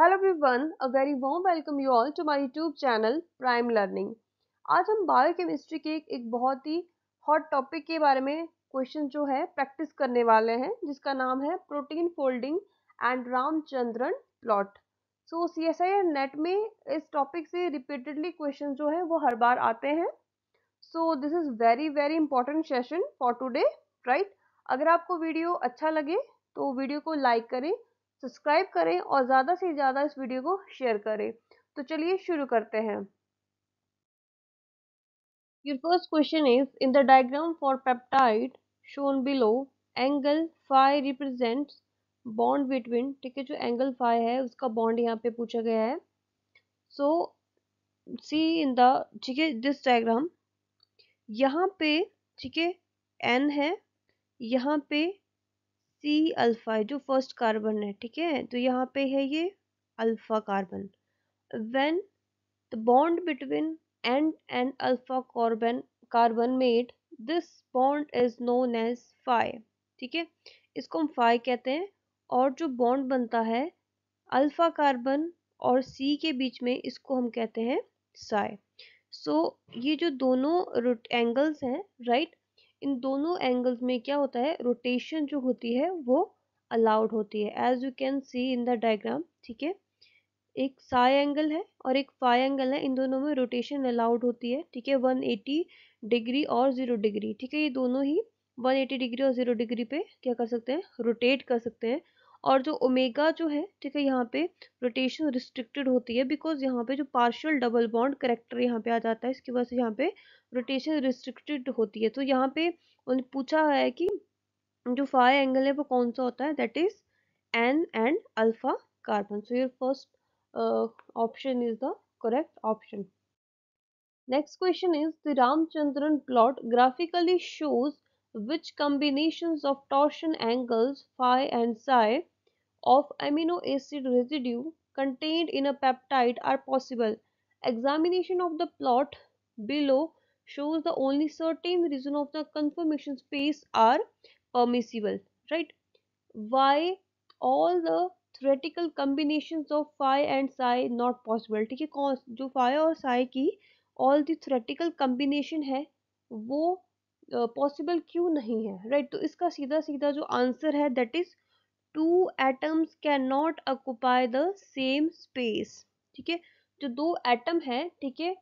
Hello everyone a very warm welcome you all to my YouTube channel prime learning आज हम biochemistry के एक बहुत ही हॉट टॉपिक के बारे में क्वेश्चन जो है प्रैक्टिस करने वाले हैं जिसका नाम है protein folding and Ramachandran plot so C S I NET में इस टॉपिक से रिपीटेडली क्वेश्चन जो है वो हर बार आते हैं so this is very very important session for today right अगर आपको वीडियो अच्छा लगे तो वीडियो को लाइक करें सब्सक्राइब करें और ज़्यादा से ज़्यादा इस वीडियो को शेयर करें तो चलिए शुरू करते हैं Your first question is in the diagram for peptide shown below angle phi represents bond between ठीक है जो angle phi है उसका bond यहाँ पे पूछा गया है so see in the ठीक है this diagram यहाँ पे ठीक है n है यहाँ पे सी अल्फ़ा है जो फर्स्ट कार्बन है ठीक है तो यहाँ पे है ये alpha carbon when the bond between and and alpha carbon carbon made this bond is known as phi ठीक है इसको हम फाई कहते हैं और जो बॉन्ड बनता है अल्फ़ा कार्बन और सी के बीच में इसको हम कहते हैं साय सो so, ये जो दोनों रूट एंगल्स हैं राइट इन दोनों एंगल्स में क्या होता है रोटेशन जो होती है वो अलाउड होती है as you can see in the diagram ठीक है एक साई एंगल है और एक फाई एंगल है इन दोनों में रोटेशन अलाउड होती है ठीक है वन एटी डिग्री और ज़ीरो डिग्री ठीक है ये दोनों ही वन एटी डिग्री और ज़ीरो डिग्री पे क्या कर सकते हैं रोटेट कर सकते हैं और जो ओमेगा जो है ठीक है यहाँ पे रोटेशन रिस्ट्रिक्टेड होती है बिकॉज यहाँ पे जो पार्शियल डबल बॉन्ड करेक्टर यहाँ पे आ जाता है इसकी वजह से यहाँ पे रोटेशन रिस्ट्रिक्टेड होती है तो यहाँ पे उन्हें पूछा है कि जो फाई एंगल है वो कौन सा होता है that is N and alpha carbon so your first option is the correct option next question is the Ramachandran plot graphically shows which combinations of torsion angles phi and psi of amino acid residue contained in a peptide are possible. Examination of the plot below shows the only certain region of the conformation space are permissible, right? Why all the theoretical combinations of phi and psi not possible? ठीक है जो phi और psi की all the theoretical combination है वो possible क्यों नहीं है राइट तो इसका सीधा सीधा जो आंसर है that is two atoms can not occupy the same space ठीक है जो दो एटम है ठीक है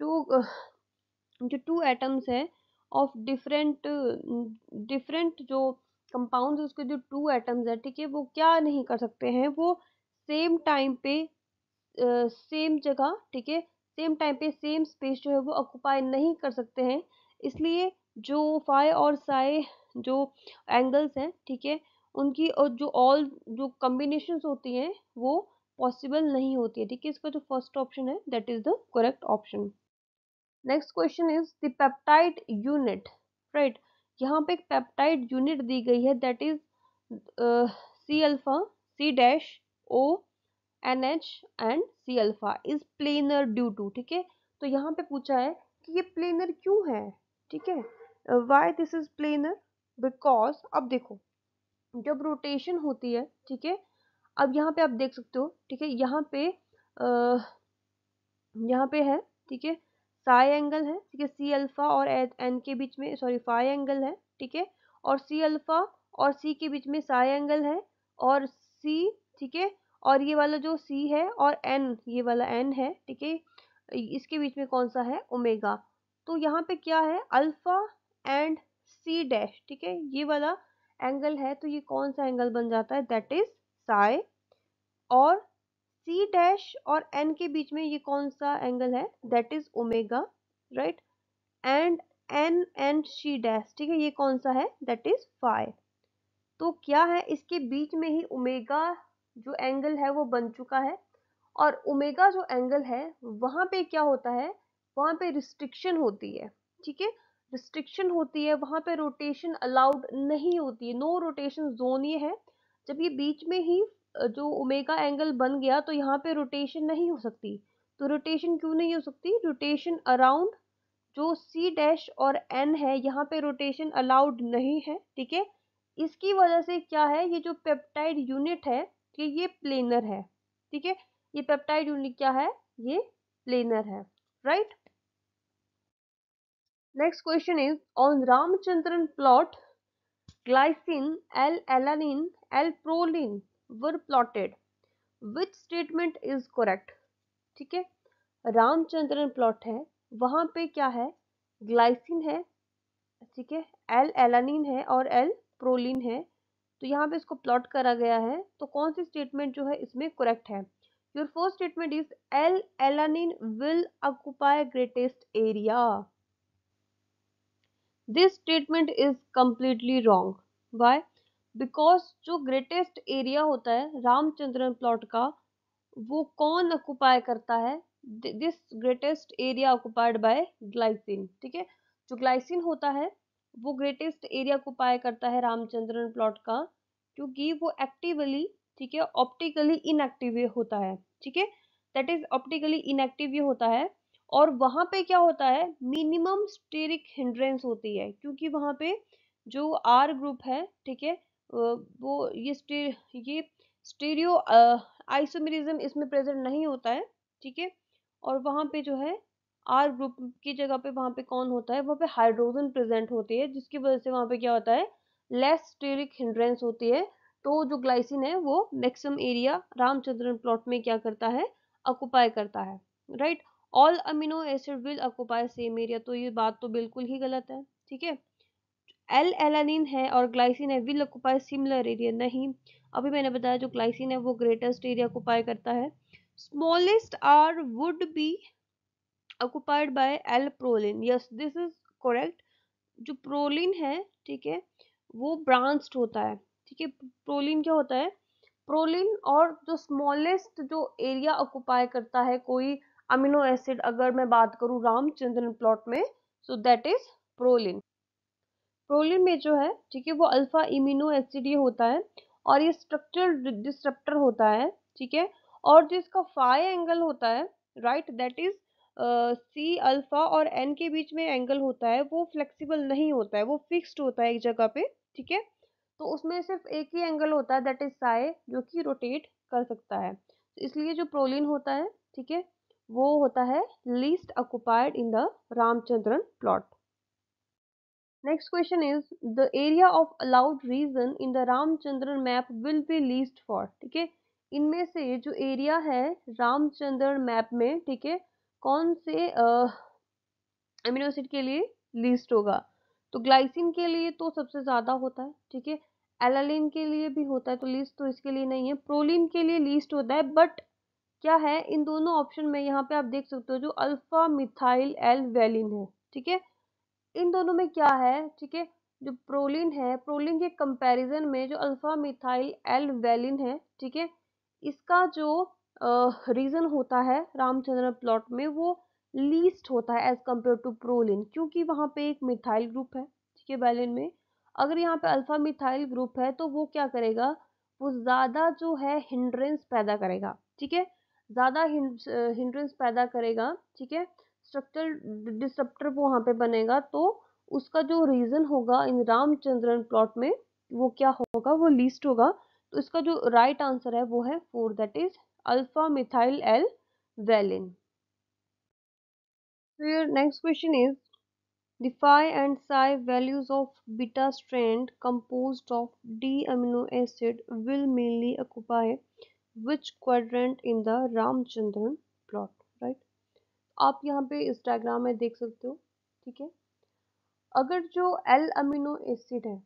जो जो टू एटम्स है ऑफ डिफरेंट डिफरेंट जो कंपाउंड उसके जो टू एटम्स है ठीक है वो क्या नहीं कर सकते हैं वो सेम टाइम पे सेम जगह ठीक है सेम टाइम पे सेम स्पेस जो है वो ऑक्यूपाई नहीं कर सकते हैं इसलिए जो फाई और साई जो एंगल्स हैं ठीक है उनकी और जो ऑल जो कम्बिनेशन होती हैं वो पॉसिबल नहीं होती है ठीक है इसका जो फर्स्ट ऑप्शन है that is the correct option next question is the peptide unit right यहाँ पे एक पेप्टाइड यूनिट दी गई है that is C alpha C dash O N H and C alpha is planar due to ठीक है तो यहाँ पे पूछा है कि ये प्लेनर क्यों है ठीक है why this is planar because अब देखो जब रोटेशन होती है ठीक है अब यहाँ पे आप देख सकते हो ठीक है यहाँ पे यहाँ पे है ठीक है साई एंगल है ठीक है सी अल्फ़ा और एन के बीच में सॉरी फाई एंगल है ठीक है और सी अल्फ़ा और सी के बीच में साई एंगल है और सी ठीक है और ये वाला जो सी है और एन ये वाला एन है ठीक है इसके बीच में कौन सा है ओमेगा तो यहाँ पे क्या है अल्फ़ा एंड सी डैश ठीक है ये वाला एंगल है तो ये कौन सा एंगल बन जाता है दैट इज साय और सी डैश और एन के बीच में ये कौन सा एंगल है that is omega right and N and C dash ठीक है ये कौन सा है दैट इज फाइव तो क्या है इसके बीच में ही ओमेगा जो एंगल है वो बन चुका है और ओमेगा जो एंगल है वहां पे क्या होता है वहां पे रिस्ट्रिक्शन होती है ठीक है रिस्ट्रिक्शन होती है वहाँ पे रोटेशन अलाउड नहीं होती है नो रोटेशन जोन ये है जब ये बीच में ही जो ओमेगा एंगल बन गया तो यहाँ पे रोटेशन नहीं हो सकती तो रोटेशन क्यों नहीं हो सकती रोटेशन अराउंड जो सी डैश और एन है यहाँ पे रोटेशन अलाउड नहीं है ठीक है इसकी वजह से क्या है ये जो पेप्टाइड यूनिट है कि ये प्लेनर है ठीक है ये पेप्टाइड यूनिट क्या है ये प्लेनर है right next question is on Ramachandran plot glycine L alanine L proline were plotted which statement is correct ठीक है रामचंद्रन प्लॉट है वहां पे क्या है ग्लाइसिन है ठीक है एल एलानिन है और एल प्रोलिन है तो यहाँ पे इसको प्लॉट करा गया है तो कौन सी स्टेटमेंट जो है इसमें करेक्ट है your first statement is L alanine will occupy greatest area this statement is completely wrong why because जो ग्रेटेस्ट एरिया होता है रामचंद्रन प्लॉट का वो कौन ऑक्यूपाई करता है this greatest area occupied by glycine ठीक है जो ग्लाइसिन होता है वो ग्रेटेस्ट एरिया ऑक्यूपाई करता है रामचंद्रन प्लॉट का क्योंकि वो एक्टिवली ठीक है ऑप्टिकली इनएक्टिव होता है ठीक है दैट इज ऑप्टिकली इनएक्टिव होता है और वहाँ पे क्या होता है मिनिमम स्टेरिक हिंड्रेंस होती है क्योंकि वहाँ पे जो आर ग्रुप है ठीक है वो ये स्टेर, ये स्टेरियो आइसोमेरिज्म इसमें प्रेजेंट नहीं होता है ठीक है और वहाँ पे जो है आर ग्रुप की जगह पे वहाँ पे कौन होता है वहाँ पे हाइड्रोजन प्रेजेंट होती है जिसकी वजह से वहाँ पे क्या होता है लेस स्टेरिक हिंड्रेंस होती है तो जो ग्लाइसिन है वो मैक्सिमम एरिया रामचंद्रन प्लॉट में क्या करता है अकुपाई करता है right all amino acid will occupy same area तो ये बात तो बिल्कुल ही गलत है ठीक है एल एलानिन है और ग्लाइसिन है विल ऑक्यूपाई सिमिलर एरिया नहीं अभी मैंने बताया जो ग्लाइसिन है वो ग्रेटेस्ट एरिया ऑक्यूपाई करता है smallest are would be occupied by L proline yes this is correct जो प्रोलिन है ठीक है वो ब्रांच्ड होता है ठीक है प्रोलिन क्या होता है प्रोलिन और जो स्मॉलेस्ट जो एरिया ऑक्यूपाई करता है कोई अमीनो एसिड अगर मैं बात करूँ रामचंद्रन प्लॉट में so that is proline proline में जो है ठीक है वो अल्फा इमिनो एसिड ये होता है और ये स्ट्रक्चर डिस्ट्रप्टर होता है ठीक है और जो इसका फाई एंगल होता है right that is C alpha और एन के बीच में एंगल होता है वो फ्लेक्सिबल नहीं होता है वो फिक्स्ड होता है एक जगह पे ठीक है तो उसमें सिर्फ एक ही एंगल होता है दैट इज साय जो कि रोटेट कर सकता है तो इसलिए जो प्रोलिन होता है ठीक है वो होता है least occupied in the Ramachandran plot next question is the area of allowed region in the Ramachandran map will be least for ठीक है इनमें से जो एरिया है रामचंद्रन मैप में ठीक है कौन से अमीनो एसिड के लिए लीस्ट होगा तो ग्लाइसिन के लिए तो सबसे ज़्यादा होता है ठीक है एलालिन के लिए भी होता है तो लीस्ट तो इसके लिए नहीं है प्रोलिन के लिए लीस्ट होता है बट क्या है इन दोनों ऑप्शन में यहाँ पे आप देख सकते हो जो अल्फ़ा मिथाइल एल वेलिन है ठीक है इन दोनों में क्या है ठीक है जो प्रोलिन है प्रोलिन के कंपैरिजन में जो अल्फ़ा मिथाइल एल वेलिन है ठीक है इसका जो रीज़न होता है रामचंद्र प्लॉट में वो लीस्ट होता है एज कम्पेयर टू प्रोलिन क्योंकि वहाँ पे एक मिथाइल ग्रुप है ठीक है वेलिन में अगर यहाँ पे अल्फ़ा मिथाइल ग्रुप है तो वो क्या करेगा वो ज़्यादा जो है हिंड्रेंस पैदा करेगा ठीक है ज़्यादा हिंड्रेंस पैदा करेगा ठीक है स्ट्रक्चर डिस्ट्रप्टर वहाँ पे बनेगा तो उसका जो रीज़न होगा इन रामचंद्रन प्लॉट में वो क्या होगा वो लीस्ट होगा तो इसका जो राइट right आंसर है वो है four that is alpha methyl L valine तो your next question is the phi and psi values of beta strand composed of d amino acid will mainly occupy which quadrant in the Ramchandran plot, right? आप यहाँ पे Instagram में देख सकते हो ठीक है अगर जो एल अमीनो एसिड है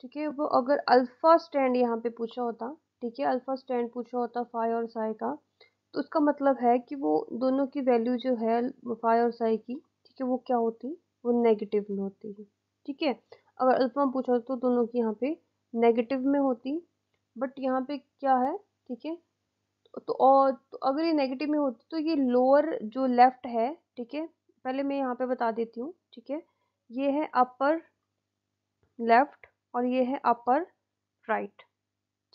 ठीक है वो अगर अल्फ़ा स्टैंड यहाँ पे पूछा होता ठीक है अल्फ़ा स्टैंड पूछा होता फाई और साई का तो उसका मतलब है कि वो दोनों की वैल्यू जो है फाई और साई की ठीक है वो क्या होती वो नेगेटिव में होती है ठीक है अगर अल्फ़ा पूछा तो दोनों की यहाँ पे नेगेटिव में होती बट यहाँ पे क्या है ठीक है तो और तो अगर ये नेगेटिव में होती तो ये लोअर जो लेफ़्ट है ठीक है पहले मैं यहाँ पे बता देती हूँ ठीक है ये है अपर लेफ़्ट और ये है अपर राइट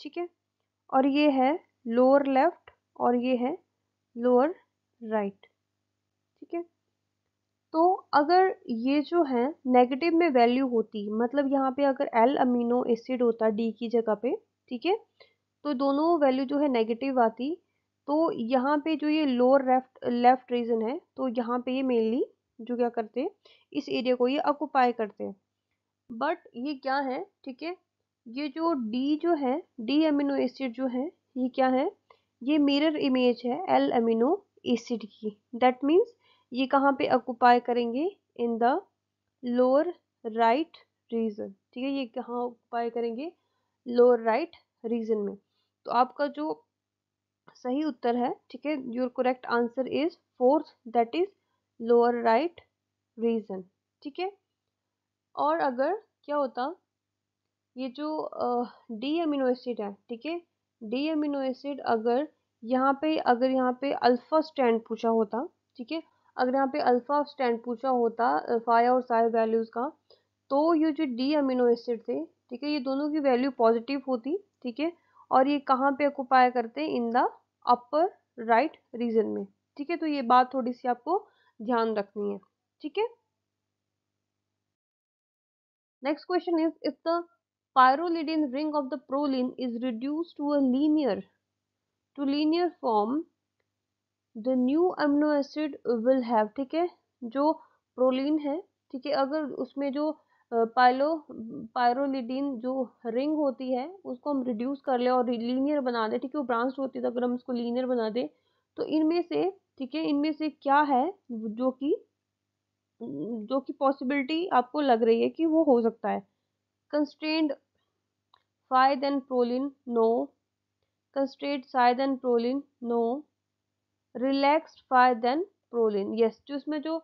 ठीक है और ये है लोअर लेफ़्ट और ये है लोअर राइट ठीक है तो अगर ये जो है नेगेटिव में वैल्यू होती मतलब यहाँ पे अगर एल अमीनो एसिड होता डी की जगह पे ठीक है तो दोनों वैल्यू जो है नेगेटिव आती तो यहाँ पे जो ये लोअर लेफ्ट लेफ्ट रीजन है तो यहाँ पे ये मेनली जो क्या करते हैं इस एरिया को ये ऑक्यूपाई करते हैं बट ये क्या है ठीक है ये जो डी जो है डी अमीनो एसिड जो है ये क्या है ये मिरर इमेज है एल अमीनो एसिड की दैट मीन्स ये कहाँ पे ऑक्यूपाई करेंगे in the lower right region ठीक है ये कहाँ ऑक्यूपाई करेंगे लोअर राइट रीजन में तो आपका जो सही उत्तर है ठीक है your correct answer is fourth that is lower right region ठीक है और अगर क्या होता ये जो डी अमीनो एसिड है ठीक है डी अमीनो एसिड अगर यहाँ पे अगर यहाँ पे अल्फ़ा स्टैंड पूछा होता ठीक है अगर यहाँ पे अल्फ़ा स्टैंड पूछा होता फाया और साय वैल्यूज़ का तो ये जो डी अमीनो एसिड थे ठीक है ये दोनों की वैल्यू पॉजिटिव होती ठीक है और ये कहाँ पे ऑक्यूपाई करते हैं in the upper right region में ठीक है तो ये बात थोड़ी सी आपको ध्यान रखनी है ठीक है next question is if the pyrolidine ring of the proline is reduce to uh to linear form the new new acid will will ठीक है जो प्रोलिन है ठीक है अगर उसमें जो पायलो पायरोलिडीन जो रिंग होती है उसको हम रिड्यूस कर ले और लीनियर बना दें ठीक है वो ब्रांच होती है तो अगर हम इसको लीनियर बना दें तो इनमें से ठीक है इनमें से क्या है जो कि जो कि पॉसिबिलिटी आपको लग रही है कि वो हो सकता है constrained phi and proline no constrained psi and proline no relaxed phi and proline yes जो इसमें जो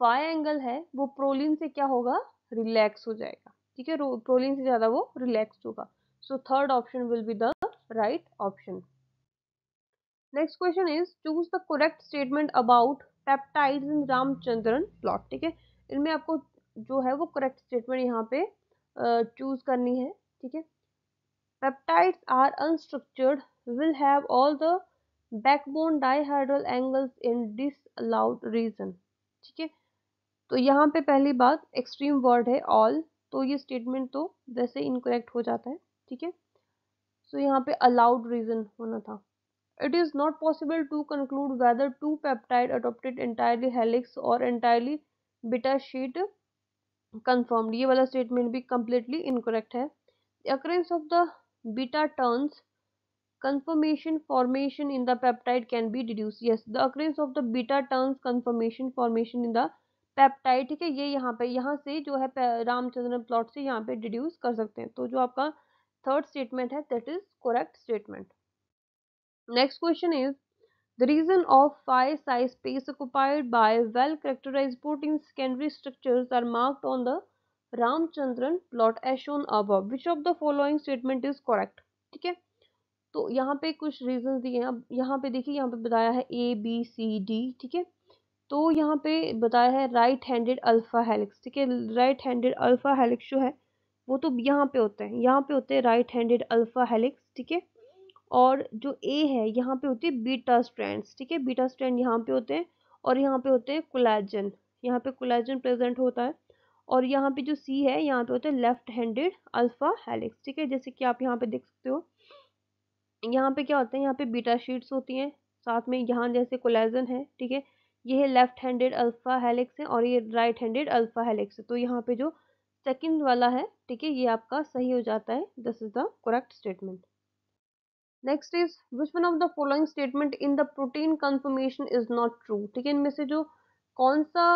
फाइ एंगल है वो प्रोलिन से क्या होगा रिलैक्स हो जाएगा ठीक है प्रोलिन से ज़्यादा वो रिलैक्स होगा so third option will be the right option next question is choose the correct statement about peptide in Ramachandran plot ठीक है इनमें आपको जो है वो करेक्ट स्टेटमेंट यहाँ पे चूज uh, करनी है ठीक है peptides are unstructured will have all the backbone dihedral angles in this allowed region ठीक है तो यहाँ पे पहली बात एक्सट्रीम वर्ड है ऑल तो ये स्टेटमेंट तो वैसे इनकरेक्ट हो जाता है ठीक है सो यहाँ पे अलाउड रीज़न होना था it is not possible to conclude whether two peptide adopted entirely helix और एंटायरली बिटा शीट कन्फर्म्ड ये वाला स्टेटमेंट भी कम्प्लीटली इनकोरेक्ट है occurrence of the beta turns confirmation formation in the peptide can be deduced yes the occurrence of the beta turns confirmation formation in the peptide ठीक है ये यहाँ पे यहाँ से जो है रामचंद्र प्लॉट से यहाँ पे डिड्यूस कर सकते हैं तो जो आपका थर्ड स्टेटमेंट है that is correct statement next question is the region of five size space occupied by well characterise protein secondary structure are marked on the Ramachandran plot as shown अब which of the following statement is correct ठीक है तो यहाँ पे कुछ reason दिए हैं अब यहाँ पे देखिए यहाँ पे बताया है ए बी सी डी ठीक है तो यहाँ पे बताया है राइट हैंडेड अल्फ़ा हेलिक्स ठीक है राइट हैंडेड अल्फ़ा हेलिक्स जो है वो तो यहाँ पे होते हैं यहाँ पे होते हैं राइट हैंडेड अल्फ़ा हेलिक्स ठीक है और जो ए है यहाँ पे होती है बीटा स्ट्रैंड्स ठीक है बीटा स्ट्रैंड यहाँ पे होते हैं और यहाँ पे होते हैं कोलाजन यहाँ पे कोलाजन प्रेजेंट होता है और यहाँ पे जो सी है यहाँ पे होता है लेफ्ट हैंडेड अल्फ़ा हेलिक्स ठीक है जैसे कि आप यहाँ पे देख सकते हो यहाँ पे क्या होता है यहाँ पे बीटा शीट्स होती हैं साथ में यहाँ जैसे कोलेजन है ठीक है ये है लेफ्ट हैंडेड अल्फ़ा हेलिक्स है और ये राइट हैंडेड अल्फ़ा हेलिक्स है तो यहाँ पे जो सेकंड वाला है ठीक है ये आपका सही हो जाता है this is the correct statement next is which one of the following statement in the protein confirmation is not true ठीक है इनमें से जो कौन सा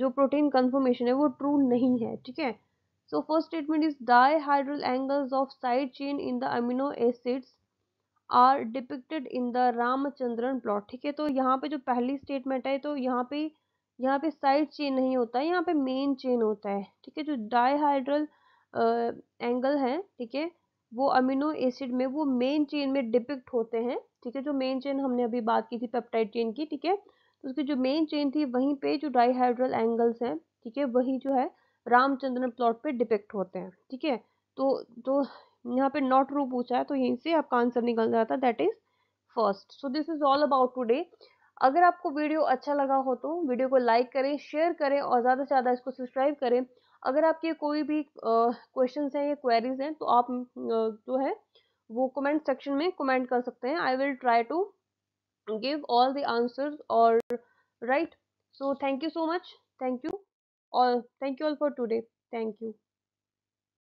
जो प्रोटीन कन्फर्मेशन है वो ट्रू नहीं है ठीक है so first statement is dihedral angles of side chain in the amino acids are depicted in the Ramachandran plot ठीक है तो यहाँ पे जो पहली स्टेटमेंट है तो यहाँ पे यहाँ पे साइड चेन नहीं होता है यहाँ पे मेन चेन होता है ठीक है जो डाईहाइड्रल एंगल है ठीक है वो अमीनो एसिड में वो मेन चेन में डिपिक्ट होते हैं ठीक है जो मेन चेन हमने अभी बात की थी पेप्टाइड चेन की ठीक है तो उसकी जो मेन चेन थी वहीं पे जो डाईहाइड्रल एंगल्स हैं ठीक है वही जो है रामचंद्रन प्लॉट पे डिपिक्ट होते हैं ठीक है तो तो यहाँ पे नॉट रू पूछा है तो यहीं से आपका आंसर निकल जाता है that is first so this is all about today अगर आपको वीडियो अच्छा लगा हो तो वीडियो को लाइक करें शेयर करें और ज़्यादा से ज़्यादा इसको सब्सक्राइब करें अगर आपके कोई भी क्वेश्चंस हैं या क्वेरीज हैं तो आप जो है वो कमेंट सेक्शन में कमेंट कर सकते हैं I will try to give all the answers और right so thank you so much thank you और thank you all for today thank you